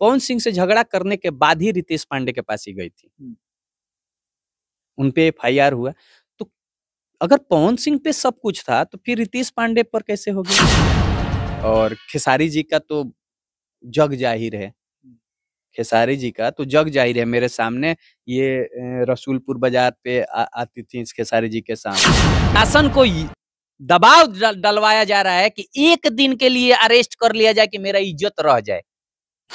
पवन सिंह से झगड़ा करने के बाद ही रितेश पांडे के पास ही गई थी हम्म। उनपे एफ आई आर हुआ तो अगर पवन सिंह पे सब कुछ था तो फिर रितेश पांडे पर कैसे हो गया और खेसारी जी का तो जग जाहिर है हम्म। खेसारी जी का तो जग जाहिर है मेरे सामने ये रसूलपुर बाजार पे आ, आती थी खेसारी जी के सामने शासन को दबाव डलवाया जा रहा है कि एक दिन के लिए अरेस्ट कर लिया जाए कि मेरा इज्जत रह जाए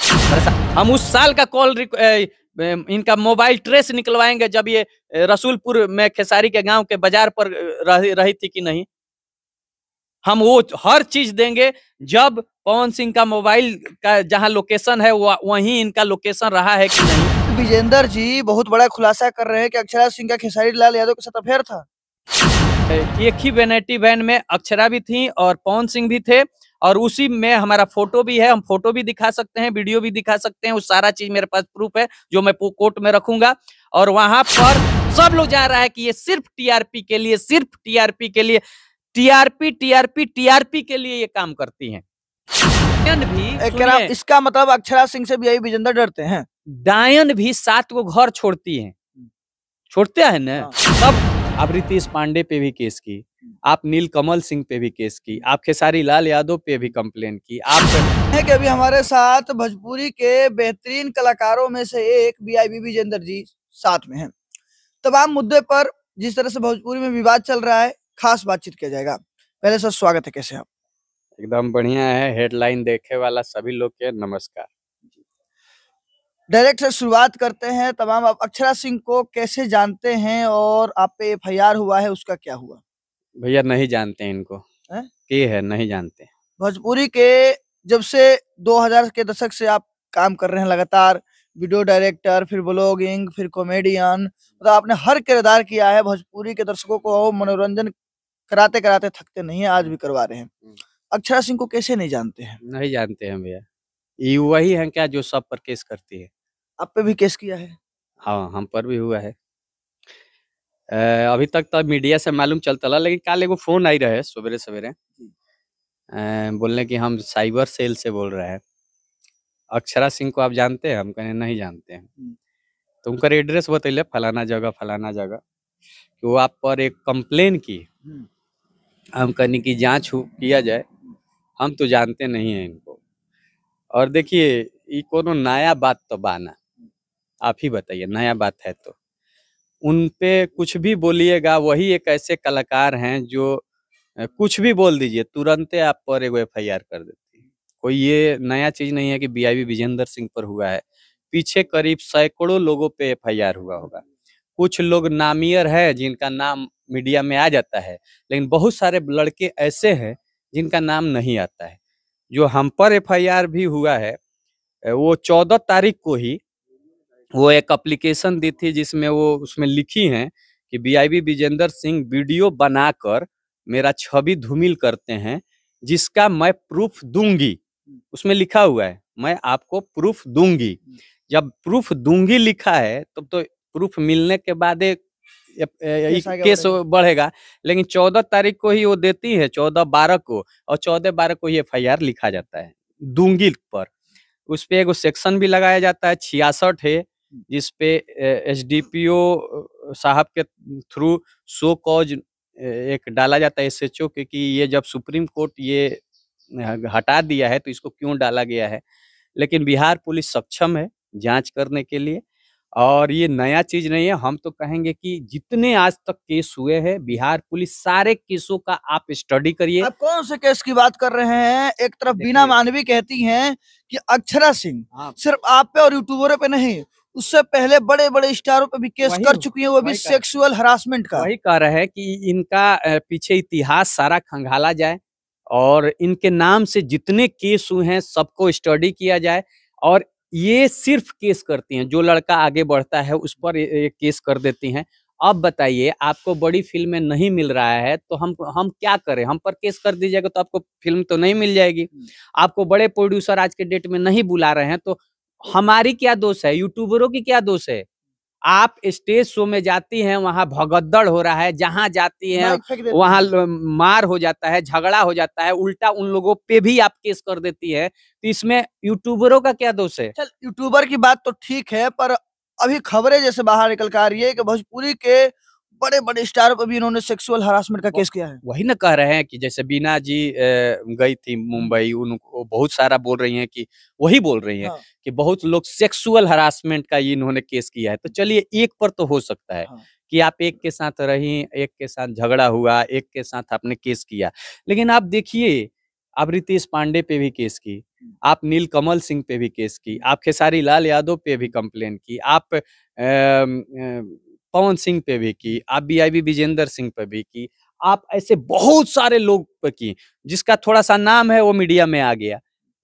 हम उस साल का कॉल इनका मोबाइल ट्रेस निकलवाएंगे जब ये रसूलपुर में खेसारी के गांव के बाजार पर रह, रही थी कि नहीं हम वो हर चीज देंगे जब पवन सिंह का मोबाइल का जहां लोकेशन है वहीं इनका लोकेशन रहा है कि नहीं विजेंद्र जी बहुत बड़ा खुलासा कर रहे हैं कि अक्षरा सिंह का खेसारी लाल यादव के साथ अफेयर था एक ही वेनेटी वैन में अक्षरा भी थी और पवन सिंह भी थे और उसी में हमारा फोटो भी है हम फोटो भी दिखा सकते हैं वीडियो भी दिखा सकते हैं वो सारा चीज मेरे पास प्रूफ है जो मैं कोर्ट में रखूंगा और वहां पर सब लोग जान रहा है कि ये सिर्फ टीआरपी के लिए सिर्फ टीआरपी के लिए टीआरपी टीआरपी टीआरपी के लिए ये काम करती है भी इसका मतलब अक्षरा सिंह से भी यही विजेंद्र डरते हैं डायन भी सात को घर छोड़ती है छोड़ते हैं ना सब अब रितेश पांडे पे भी केस की आप नील कमल सिंह पे भी केस की आप खेसारी लाल यादव पे भी कंप्लेन की आप तो है कि अभी हमारे साथ भोजपुरी के बेहतरीन कलाकारों में से एक बी आई विजेंद्र जी साथ में हैं तमाम मुद्दे पर जिस तरह से भोजपुरी में विवाद चल रहा है खास बातचीत किया जाएगा पहले सर स्वागत है कैसे आप एकदम बढ़िया है हेडलाइन देखे वाला सभी लोग के नमस्कार डायरेक्ट सर शुरुआत करते हैं तमाम आप अक्षरा सिंह को कैसे जानते हैं और आप पे एफ हुआ है उसका क्या हुआ भैया नहीं जानते इनको है? है नहीं जानते भोजपुरी के जब से 2000 के दशक से आप काम कर रहे हैं लगातार वीडियो डायरेक्टर फिर ब्लॉगिंग फिर कॉमेडियन मतलब आपने हर किरदार किया है भोजपुरी के दर्शकों को मनोरंजन कराते कराते थकते नहीं है आज भी करवा रहे हैं हम्म। अक्षरा सिंह को कैसे नहीं जानते हैं नहीं जानते हैं भैया ये वही है क्या जो सब पर केस करती है आप पे भी केस किया है हाँ हम पर भी हुआ है अभी तक तो मीडिया से मालूम चलता लेकिन कल एगो फोन आई रहे सवेरे सवेरे बोलने कि हम साइबर सेल से बोल रहे हैं अक्षरा सिंह को आप जानते हैं हम कहने नहीं जानते हैं हम्म। तो उनका एड्रेस बतैले फलाना जगह फलाना जगह कि वो आप पर एक कंप्लेन की हम्म। हम कहने की जांच किया जाए हम तो जानते नहीं हैं इनको और देखिए ये कोनो नया बात तो बाना आप ही बताइए नया बात है तो उन पे कुछ भी बोलिएगा वही एक ऐसे कलाकार हैं जो कुछ भी बोल दीजिए तुरंत आप पर एगो एफ कर देती है कोई ये नया चीज नहीं है कि बीआईबी विजेंद्र सिंह पर हुआ है पीछे करीब सैकड़ों लोगों पे आर हुआ होगा कुछ लोग नामियर है जिनका नाम मीडिया में आ जाता है लेकिन बहुत सारे लड़के ऐसे हैं जिनका नाम नहीं आता है जो हम पर आर भी हुआ है वो चौदह तारीख को ही वो एक अप्लीकेशन दी थी जिसमें वो उसमें लिखी हैं कि बीआईबी विजेंद्र सिंह वीडियो बनाकर मेरा छवि धूमिल करते हैं जिसका मैं प्रूफ दूंगी उसमें लिखा हुआ है मैं आपको प्रूफ दूंगी जब प्रूफ दूंगी लिखा है तब तो, तो प्रूफ मिलने के बाद एक केस बढ़ेगा लेकिन चौदह तारीख को ही वो देती है चौदह बारह को और चौदह बारह को ही एफ लिखा जाता है दूंगी पर उस पर एगो सेक्शन भी लगाया जाता है छियासठ है जिस पे ओ साहब के थ्रू शो कॉज एक डाला जाता है एसएचओ क्योंकि ये जब सुप्रीम कोर्ट ये हटा दिया है तो इसको क्यों डाला गया है लेकिन बिहार पुलिस सक्षम है जांच करने के लिए और ये नया चीज नहीं है हम तो कहेंगे कि जितने आज तक केस हुए हैं बिहार पुलिस सारे केसों का आप स्टडी करिए आप कौन से केस की बात कर रहे हैं एक तरफ बिना मानवी कहती हैं कि अक्षरा सिंह हाँ। सिर्फ आप पे और यूट्यूबरों पे नहीं उससे पहले बड़े बड़े स्टारों पे भी केस कर चुकी है वो भी सेक्सुअल हरासमेंट का वही कह रहे हैं कि इनका पीछे इतिहास सारा खंगाला जाए और इनके नाम से जितने केस हुए हैं सबको स्टडी किया जाए और ये सिर्फ केस करती हैं जो लड़का आगे बढ़ता है उस पर ये केस कर देती हैं अब बताइए आपको बड़ी फिल्म में नहीं मिल रहा है तो हम हम क्या करें हम पर केस कर दीजिएगा तो आपको फिल्म तो नहीं मिल जाएगी हम्म। आपको बड़े प्रोड्यूसर आज के डेट में नहीं बुला रहे हैं तो हमारी क्या दोष है यूट्यूबरों की क्या दोष है आप स्टेज शो में जाती हैं वहां भगद्दड़ हो रहा है जहाँ जाती हैं वहां मार हो जाता है झगड़ा हो जाता है उल्टा उन लोगों पे भी आप केस कर देती है तो इसमें यूट्यूबरों का क्या दोष है चल यूट्यूबर की बात तो ठीक है पर अभी खबरें जैसे बाहर निकल कर आ रही है कि भोजपुरी के बड़े बड़े स्टार पर भी इन्होंने सेक्सुअल हरासमेंट का केस किया है वही ना कह रहे हैं कि जैसे बीना जी गई थी मुंबई उनको बहुत सारा बोल रही हैं कि वही बोल रही हैं हाँ। कि बहुत लोग सेक्सुअल हरासमेंट का ये इन्होंने केस किया है तो चलिए एक पर तो हो सकता है हाँ। कि आप एक के साथ रही एक के साथ झगड़ा हुआ एक के साथ आपने केस किया लेकिन आप देखिए आप रितेश पांडे पे भी केस की आप नील कमल सिंह पे भी केस की आप खेसारी लाल यादव पे भी कंप्लेन की आप पवन सिंह पे भी की आप बी आई विजेंद्र सिंह पे भी की आप ऐसे बहुत सारे लोग पे की जिसका थोड़ा सा नाम है वो मीडिया में आ गया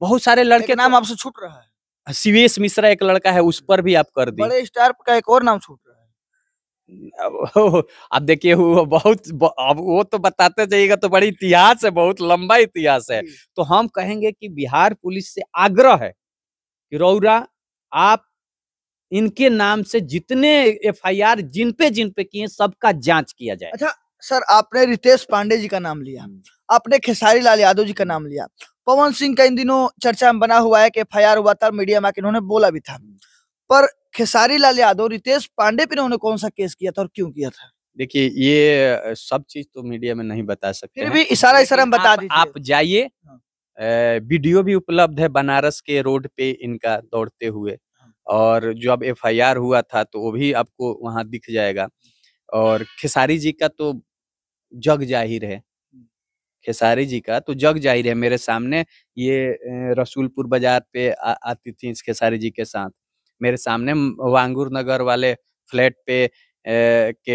बहुत सारे लड़के नाम तो आपसे छूट रहा है शिवेश मिश्रा एक लड़का है उस पर भी आप कर दी बड़े स्टार का एक और नाम छूट रहा है अब देखिए वो बहुत अब वो तो बताते जाइएगा तो बड़ी इतिहास है बहुत लंबा इतिहास है तो हम कहेंगे कि बिहार पुलिस से आग्रह है कि रौरा आप इनके नाम से जितने एफआईआर जिन पे जिन पे किए सबका जांच किया जाए अच्छा सर आपने रितेश पांडे जी का नाम लिया हम्म। आपने खेसारी लाल यादव जी का नाम लिया पवन सिंह का इन दिनों चर्चा में बना हुआ है कि एफ हुआ था मीडिया में इन्होंने बोला भी था हम्म। पर खेसारी लाल यादव रितेश पांडे पे उन्होंने कौन सा केस किया था और क्यों किया था देखिए ये सब चीज तो मीडिया में नहीं बता सकते फिर भी इशारा इशारा में बता दीजिए आप जाइए हाँ। वीडियो भी उपलब्ध है बनारस के रोड पे इनका दौड़ते हुए और जो अब एफ हुआ था तो वो भी आपको वहाँ दिख जाएगा और खेसारी जी का तो जग जाहिर है खेसारी जी का तो जग जाहिर है मेरे सामने ये रसूलपुर बाजार पे आ, आती थी खेसारी जी के साथ मेरे सामने वांगुर नगर वाले फ्लैट पे ए, के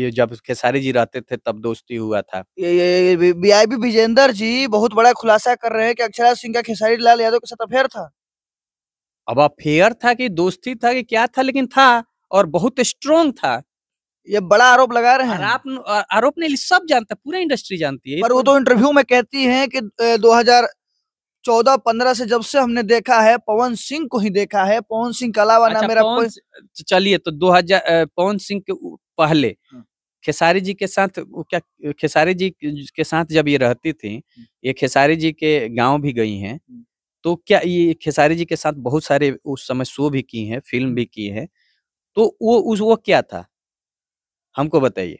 ये जब खेसारी जी रहते थे तब दोस्ती हुआ था ये ये बीआईपी विजेंद्र जी बहुत बड़ा खुलासा कर रहे हैं कि अक्षरा सिंह का खेसारी लाल यादव के साथ अफेयर था अब अफेयर था कि दोस्ती था कि क्या था लेकिन था और बहुत स्ट्रोंग था ये बड़ा आरोप लगा रहे हैं आप आरोप नहीं सब जानता पूरा इंडस्ट्री जानती है पर वो तो इंटरव्यू तो में कहती हैं कि 2014 15 से जब से हमने देखा है पवन सिंह को ही देखा है पवन सिंह के अलावा अच्छा, ना मेरा कोई चलिए तो 2000 पवन सिंह के पहले हाँ। खेसारी जी के साथ वो क्या खेसारी जी के साथ जब ये रहती थी हाँ। ये खेसारी जी के गांव भी गई हैं हाँ। तो क्या ये खेसारी जी के साथ बहुत सारे उस समय शो भी किए हैं फिल्म भी की है तो वो उस वो क्या था हमको बताइए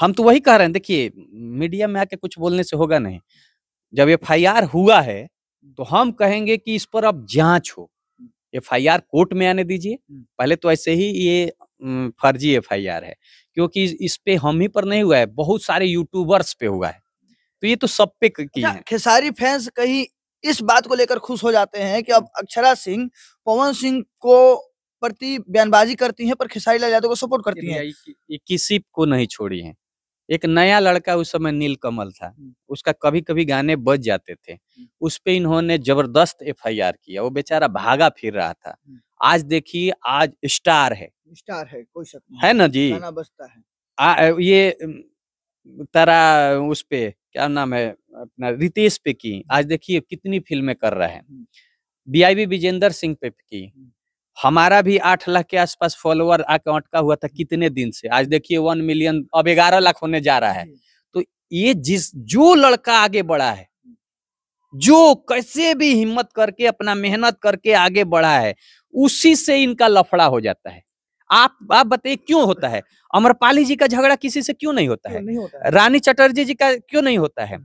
हम तो वही कह रहे हैं देखिए मीडिया में आके कुछ बोलने से होगा नहीं जब एफ हुआ है तो हम कहेंगे कि इस पर अब जांच हो एफ कोर्ट में आने दीजिए पहले तो ऐसे ही ये फर्जी एफ है क्योंकि इस पे हम ही पर नहीं हुआ है बहुत सारे यूट्यूबर्स पे हुआ है तो ये तो सब पे की अच्छा, खेसारी फैंस कहीं इस बात को लेकर खुश हो जाते हैं कि अब अक्षरा सिंह पवन सिंह को प्रति बयानबाजी करती हैं पर खेसारी लाल यादव को सपोर्ट करती हैं ये किसी को नहीं छोड़ी है एक नया लड़का उस समय नील कमल था उसका कभी कभी गाने बज जाते थे उस पर इन्होंने जबरदस्त एफ किया वो बेचारा भागा फिर रहा था आज देखिए आज स्टार है स्टार है कोई शक नहीं है ना जी गाना बजता है आ, ये तारा उस पे क्या नाम है अपना रितेश पे की आज देखिए कितनी फिल्में कर रहे हैं बीआईबी विजेंद्र सिंह पे की हमारा भी आठ लाख के आसपास फॉलोअर आके अटका हुआ था कितने दिन से आज देखिए वन मिलियन अब ग्यारह लाख होने जा रहा है तो ये जिस जो लड़का आगे बढ़ा है जो कैसे भी हिम्मत करके अपना मेहनत करके आगे बढ़ा है उसी से इनका लफड़ा हो जाता है आप आप बताइए क्यों होता है अमरपाली जी का झगड़ा किसी से क्यों नहीं होता है नहीं होता है। रानी चटर्जी जी का क्यों नहीं होता है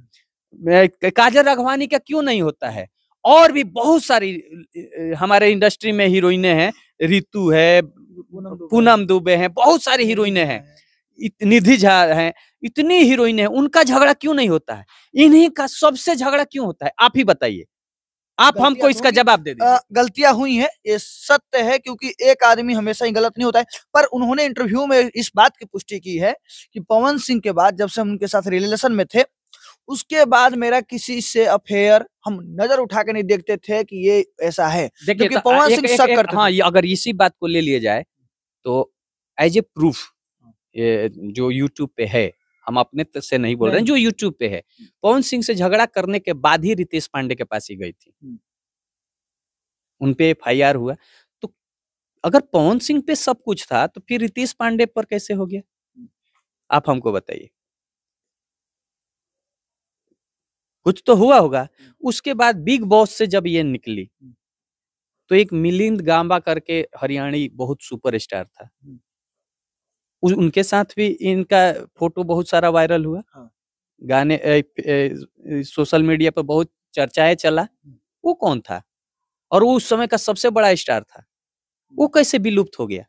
काजल राघवानी का क्यों नहीं होता है और भी बहुत सारी हमारे इंडस्ट्री में हीरोइने हैं रितु है पूनम दुबे हैं बहुत सारी हीरोइने हैं निधि झा हैं इतनी हीरोइने उनका झगड़ा क्यों नहीं होता है इन्हीं का सबसे झगड़ा क्यों होता है आप ही बताइए आप हमको इसका जवाब दे दें गलतियां हुई हैं ये सत्य है क्योंकि एक आदमी हमेशा ही गलत नहीं होता है पर उन्होंने इंटरव्यू में इस बात की पुष्टि की है कि पवन सिंह के बाद जब से हम उनके साथ रिलेशन में थे उसके बाद मेरा किसी से अफेयर हम नजर उठा के नहीं देखते थे कि ये ऐसा है देखिए तो पवन सिंह शक करते हाँ अगर इसी बात को ले लिया जाए तो एज ए प्रूफ जो यूट्यूब पे है हम अपने से नहीं बोल रहे हैं जो यूट्यूब पे है हम्म। पवन सिंह से झगड़ा करने के बाद ही रितेश पांडे के पास ही गई थी उनपे एफ आई आर हुआ तो अगर पवन सिंह पे सब कुछ था तो फिर रितेश पांडे पर कैसे हो गया हम्म। आप हमको बताइए कुछ तो हुआ होगा हम्म। उसके बाद बिग बॉस से जब ये निकली तो एक मिलिंद गांबा करके हरियाणी बहुत सुपरस्टार था उनके साथ भी इनका फोटो बहुत सारा वायरल हुआ हाँ। गाने ए, ए, सोशल मीडिया पर बहुत चर्चाएं चला वो कौन था और वो उस समय का सबसे बड़ा स्टार था वो कैसे विलुप्त हो गया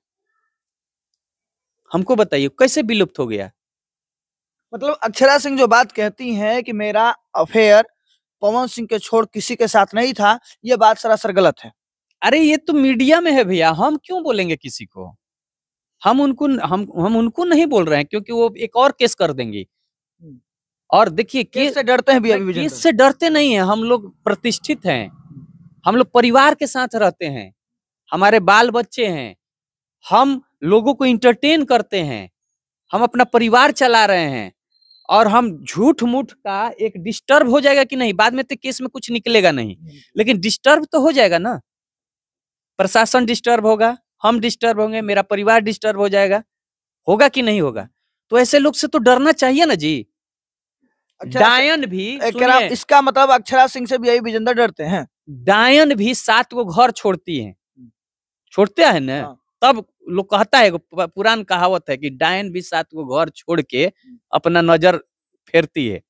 हमको बताइए कैसे विलुप्त हो गया मतलब अक्षरा सिंह जो बात कहती हैं कि मेरा अफेयर पवन सिंह के छोड़ किसी के साथ नहीं था ये बात सरासर गलत है अरे ये तो मीडिया में है भैया हम क्यों बोलेंगे किसी को हम उनको हम हम उनको नहीं बोल रहे हैं क्योंकि वो एक और केस कर देंगे हम्म। और देखिए केस से डरते हैं भैया केस से डरते नहीं है हम लोग प्रतिष्ठित हैं हम लोग परिवार के साथ रहते हैं हमारे बाल बच्चे हैं हम लोगों को इंटरटेन करते हैं हम अपना परिवार चला रहे हैं और हम झूठ मूठ का एक डिस्टर्ब हो जाएगा कि नहीं बाद में तो केस में कुछ निकलेगा नहीं हम्म। लेकिन डिस्टर्ब तो हो जाएगा ना प्रशासन डिस्टर्ब होगा हम डिस्टर्ब होंगे मेरा परिवार डिस्टर्ब हो जाएगा होगा कि नहीं होगा तो ऐसे लोग से तो डरना चाहिए ना जी डायन भी इसका मतलब अक्षरा सिंह से भी यही विजेंद्र डरते हैं डायन भी सात को घर छोड़ती है हम्म। छोड़ते है ना हाँ। तब लोग कहता है पुरान कहावत है कि डायन भी सात को घर छोड़ के अपना नजर फेरती है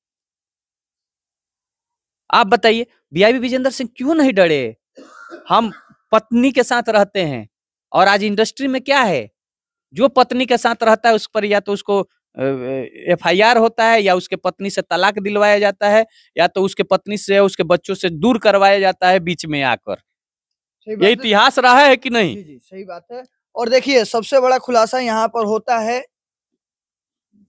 आप बताइए बीआईबी विजेंद्र सिंह क्यों नहीं डरे हम पत्नी के साथ रहते हैं और आज इंडस्ट्री में क्या है जो पत्नी के साथ रहता है उस पर या तो उसको एफ आई आर होता है या उसके पत्नी से तलाक दिलवाया जाता है या तो उसके पत्नी से उसके बच्चों से दूर करवाया जाता है बीच में आकर ये इतिहास रहा है कि नहीं जी, जी, सही बात है और देखिए सबसे बड़ा खुलासा यहाँ पर होता है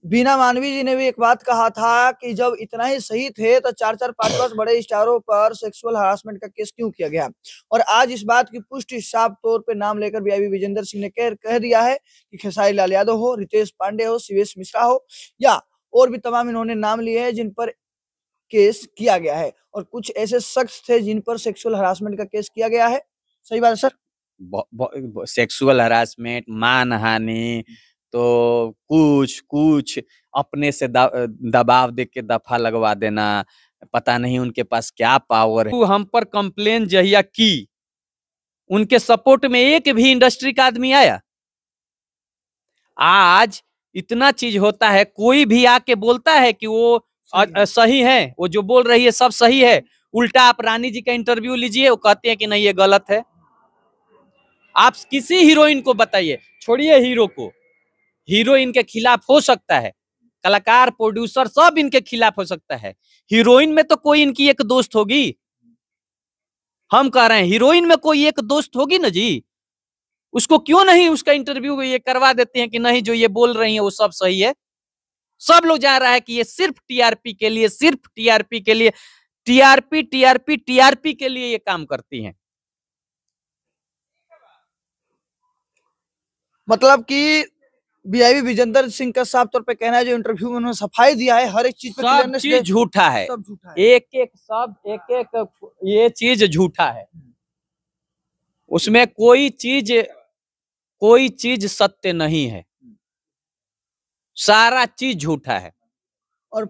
बीना मानवी जी ने भी एक बात कहा था कि जब इतना ही सही थे तो चार चार पांच पांच बड़े स्टारों पर सेक्सुअल हरासमेंट का केस क्यों किया गया और आज इस बात की पुष्टि साफ तौर पर नाम लेकर बीआईबी विजेंद्र सिंह ने कह, कह दिया है कि खेसारी लाल यादव हो रितेश पांडे हो शिवेश मिश्रा हो या और भी तमाम इन्होंने नाम लिए हैं जिन पर केस किया गया है और कुछ ऐसे शख्स थे जिन पर सेक्सुअल हरासमेंट का केस किया गया है सही बात है सर सेक्सुअल हरासमेंट मानहानि तो कुछ कुछ अपने से दबाव दे के दफा लगवा देना पता नहीं उनके पास क्या पावर है हम पर कंप्लेन जहिया की उनके सपोर्ट में एक भी इंडस्ट्री का आदमी आया आज इतना चीज होता है कोई भी आके बोलता है कि वो सही है वो जो बोल रही है सब सही है उल्टा आप रानी जी का इंटरव्यू लीजिए वो कहते हैं कि नहीं ये गलत है आप किसी हीरोइन को बताइए छोड़िए हीरो को हीरो इनके खिलाफ हो सकता है कलाकार प्रोड्यूसर सब इनके खिलाफ हो सकता है हीरोइन में तो कोई इनकी एक दोस्त होगी हम कह रहे हैं हीरोइन में कोई एक दोस्त होगी ना जी उसको क्यों नहीं उसका इंटरव्यू ये करवा देते हैं कि नहीं जो ये बोल रही है वो सब सही है सब लोग जान रहा है कि ये सिर्फ टीआरपी के लिए सिर्फ टीआरपी के लिए टीआरपी टीआरपी टीआरपी के लिए ये काम करती हैं मतलब कि बीआईबी विजेंद्र सिंह का साफ तौर पे कहना है जो इंटरव्यू में उन्होंने सफाई दिया है हर एक चीज सब झूठा है एक एक सब एक एक ये चीज झूठा है उसमें कोई चीज कोई चीज सत्य नहीं है सारा चीज झूठा है और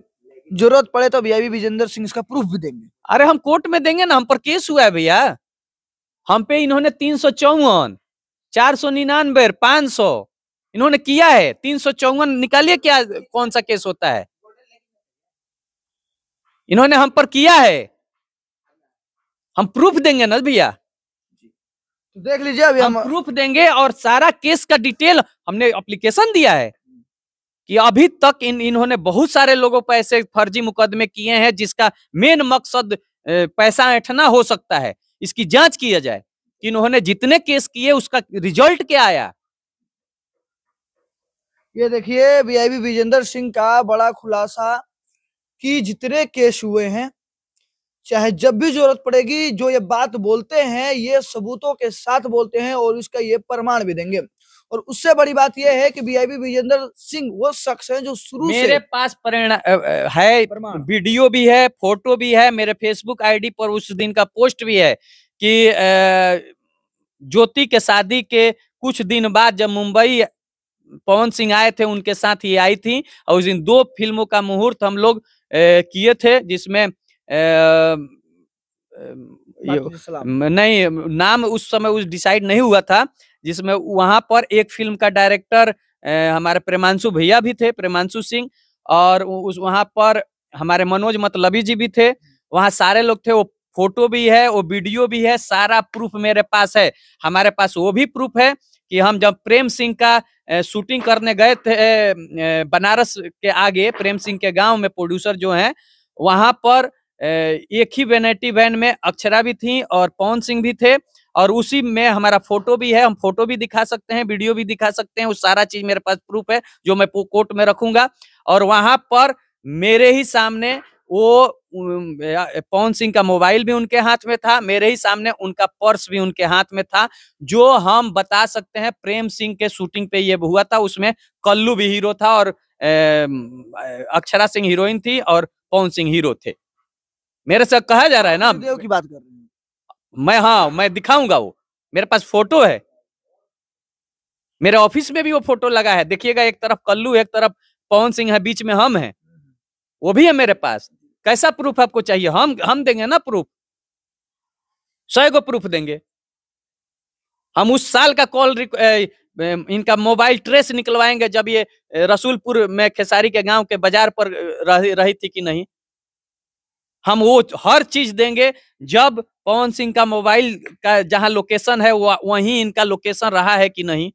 जरूरत पड़े तो बीआईबी भी विजेंद्र सिंह इसका प्रूफ भी देंगे अरे हम कोर्ट में देंगे ना हम पर केस हुआ है भैया हम पे इन्होंने तीन सौ चौवन चार सौ निन्यानबे पांच सौ इन्होंने किया है तीन सौ चौवन निकालिए क्या कौन सा केस होता है इन्होंने हम पर किया है हम प्रूफ देंगे ना भैया तो देख लीजिए अभी हम, हम प्रूफ देंगे और सारा केस का डिटेल हमने एप्लीकेशन दिया है कि अभी तक इन इन्होंने बहुत सारे लोगों पर ऐसे फर्जी मुकदमे किए हैं जिसका मेन मकसद पैसा ऐठना हो सकता है इसकी जांच किया जाए कि इन्होंने जितने केस किए उसका रिजल्ट क्या आया ये देखिए वीआईबी विजेंद्र सिंह का बड़ा खुलासा कि जितने केस हुए हैं चाहे जब भी जरूरत पड़ेगी जो ये बात बोलते हैं ये सबूतों के साथ बोलते हैं और इसका ये प्रमाण भी देंगे और उससे बड़ी बात यह है कि बीआईबी विजेंद्र सिंह वो शख्स है जो शुरू मेरे पास परिणाम है वीडियो भी है फोटो भी है मेरे फेसबुक आईडी पर उस दिन का पोस्ट भी है कि ज्योति के शादी के कुछ दिन बाद जब मुंबई पवन सिंह आए थे उनके साथ ये आई थी और उस दिन दो फिल्मों का मुहूर्त हम लोग किए थे जिसमें नहीं नाम उस समय उस डिसाइड नहीं हुआ था जिसमें वहां पर एक फिल्म का डायरेक्टर हमारे प्रेमांशु भैया भी थे प्रेमांशु सिंह और उस वहां पर हमारे मनोज मतलबी जी भी थे वहां सारे लोग थे वो फोटो भी है वो वीडियो भी है सारा प्रूफ मेरे पास है हमारे पास वो भी प्रूफ है कि हम जब प्रेम सिंह का शूटिंग करने गए थे बनारस के आगे प्रेम सिंह के गांव में प्रोड्यूसर जो हैं वहां पर एक ही वेनेटी वैन में अक्षरा भी थी और पवन सिंह भी थे और उसी में हमारा फोटो भी है हम फोटो भी दिखा सकते हैं वीडियो भी दिखा सकते हैं उस सारा चीज मेरे पास प्रूफ है जो मैं कोर्ट में रखूंगा और वहां पर मेरे ही सामने वो पवन सिंह का मोबाइल भी उनके हाथ में था मेरे ही सामने उनका पर्स भी उनके हाथ में था जो हम बता सकते हैं प्रेम सिंह के शूटिंग पे ये हुआ था उसमें कल्लू भी हीरो था और अक्षरा सिंह हीरोइन थी और पवन सिंह हीरो थे मेरे से कहा जा रहा है ना देव की बात कर रहे मैं हाँ मैं दिखाऊंगा वो मेरे पास फोटो है मेरे ऑफिस में भी वो फोटो लगा है देखिएगा एक तरफ कल्लू एक तरफ पवन सिंह है बीच में हम हैं वो भी है मेरे पास कैसा प्रूफ आपको चाहिए हम हम देंगे ना प्रूफ सौ गो प्रूफ देंगे हम उस साल का कॉल इनका मोबाइल ट्रेस निकलवाएंगे जब ये रसूलपुर में खेसारी के गांव के बाजार पर रह, रही थी कि नहीं हम वो हर चीज देंगे जब पवन सिंह का मोबाइल का जहां लोकेशन है वहीं इनका लोकेशन रहा है कि नहीं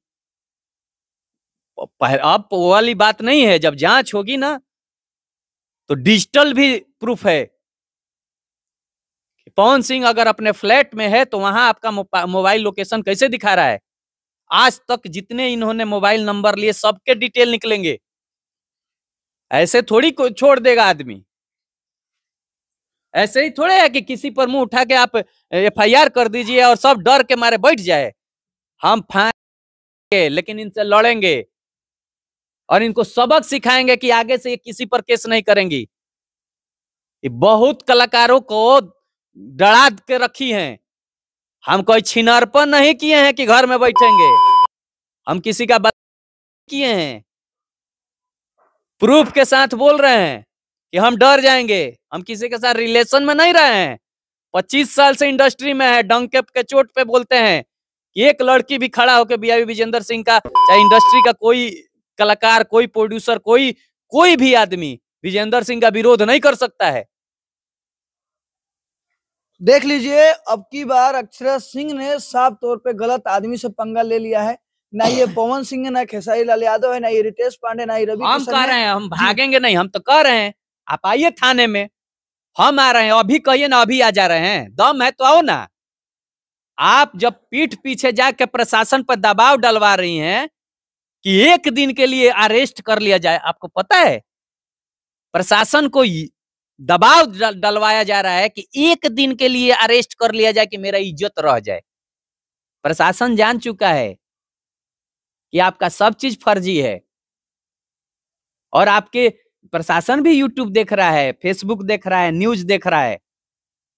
अब वाली बात नहीं है जब जांच होगी ना तो डिजिटल भी प्रूफ है पवन सिंह अगर अपने फ्लैट में है तो वहां आपका मोबाइल लोकेशन कैसे दिखा रहा है आज तक जितने इन्होंने मोबाइल नंबर लिए सबके डिटेल निकलेंगे ऐसे थोड़ी को छोड़ देगा आदमी ऐसे ही थोड़े है कि किसी पर मुंह उठा के आप एफआईआर कर दीजिए और सब डर के मारे बैठ जाए हम फाएंगे लेकिन इनसे लड़ेंगे और इनको सबक सिखाएंगे कि आगे से ये किसी पर केस नहीं करेंगी बहुत कलाकारों को डरा के रखी हैं हम कोई छिनरपन नहीं किए हैं कि घर में बैठेंगे हम किसी का किए हैं प्रूफ के साथ बोल रहे हैं कि हम डर जाएंगे हम किसी के साथ रिलेशन में नहीं रहे हैं पच्चीस साल से इंडस्ट्री में है डंके के चोट पे बोलते हैं कि एक लड़की भी खड़ा होकर बी आई विजेंद्र सिंह का चाहे इंडस्ट्री का कोई कलाकार कोई प्रोड्यूसर कोई कोई भी आदमी विजेंद्र सिंह का विरोध नहीं कर सकता है देख लीजिए अब की बार अक्षरा सिंह ने साफ तौर पे गलत आदमी से पंगा ले लिया है ना ये पवन सिंह है ना खेसारी लाल यादव है ना ये रितेश पांडे ना ये रवि हम कह रहे हैं हम भागेंगे नहीं हम तो कह रहे हैं आप आइए थाने में हम आ रहे हैं अभी कहिए ना अभी आ जा रहे हैं दम है तो आओ ना आप जब पीठ पीछे जाके प्रशासन पर दबाव डलवा रही हैं कि एक दिन के लिए अरेस्ट कर लिया जाए आपको पता है प्रशासन को दबाव डलवाया जा रहा है कि एक दिन के लिए अरेस्ट कर लिया जाए कि मेरा इज्जत रह जाए प्रशासन जान चुका है कि आपका सब चीज फर्जी है और आपके प्रशासन भी यूट्यूब देख रहा है फेसबुक देख रहा है न्यूज देख रहा है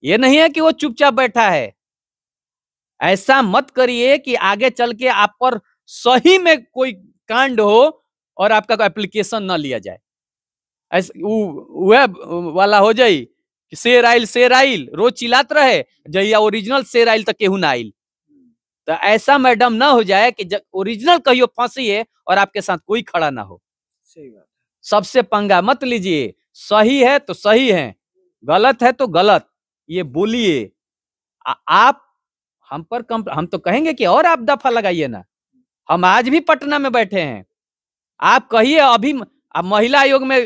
ये नहीं है कि वो चुपचाप बैठा है ऐसा मत करिए कि आगे चल के आप पर सही में कोई कांड हो और आपका एप्लीकेशन ना लिया जाए ऐसे वेब वाला हो जाए कि शेर आइल शेर आइल रोज चिल्लात रहे जहिया ओरिजिनल शेर आइल तक केहू ना आइल तो ऐसा मैडम ना हो जाए कि जब ओरिजिनल कहियो फांसी है और आपके साथ कोई खड़ा ना हो सही बात सबसे पंगा मत लीजिए सही है तो सही है गलत है तो गलत ये बोलिए आप हम पर कम हम तो कहेंगे कि और आप दफा लगाइए ना हम आज भी पटना में बैठे हैं आप कहिए अभी अब महिला आयोग में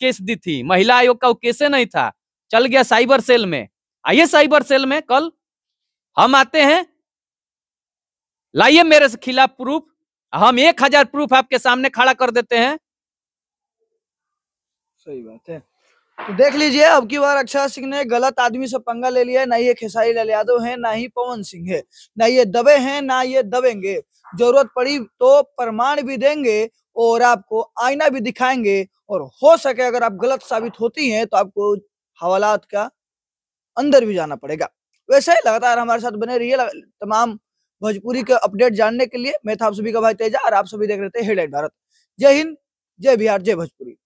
केस दी थी महिला आयोग का वो केसे नहीं था चल गया साइबर सेल में आइए साइबर सेल में कल हम आते हैं लाइए मेरे खिलाफ प्रूफ हम एक हजार प्रूफ आपके सामने खड़ा कर देते हैं सही बात है तो देख लीजिए अब की बार अक्षर सिंह ने गलत आदमी से पंगा ले लिया है ना ये खेसारी लाल यादव है ना ही पवन सिंह है ना ये दबे हैं ना ये दबेंगे जरूरत पड़ी तो प्रमाण भी देंगे और आपको आईना भी दिखाएंगे और हो सके अगर आप गलत साबित होती हैं तो आपको हवालात का अंदर भी जाना पड़ेगा वैसे लगातार हमारे साथ बने रही तमाम भोजपुरी के अपडेट जानने के लिए मैं था आप सभी का भाई तेजा और आप सभी देख रहे थे हेडलाइन भारत जय हिंद जय बिहार जय भोजपुरी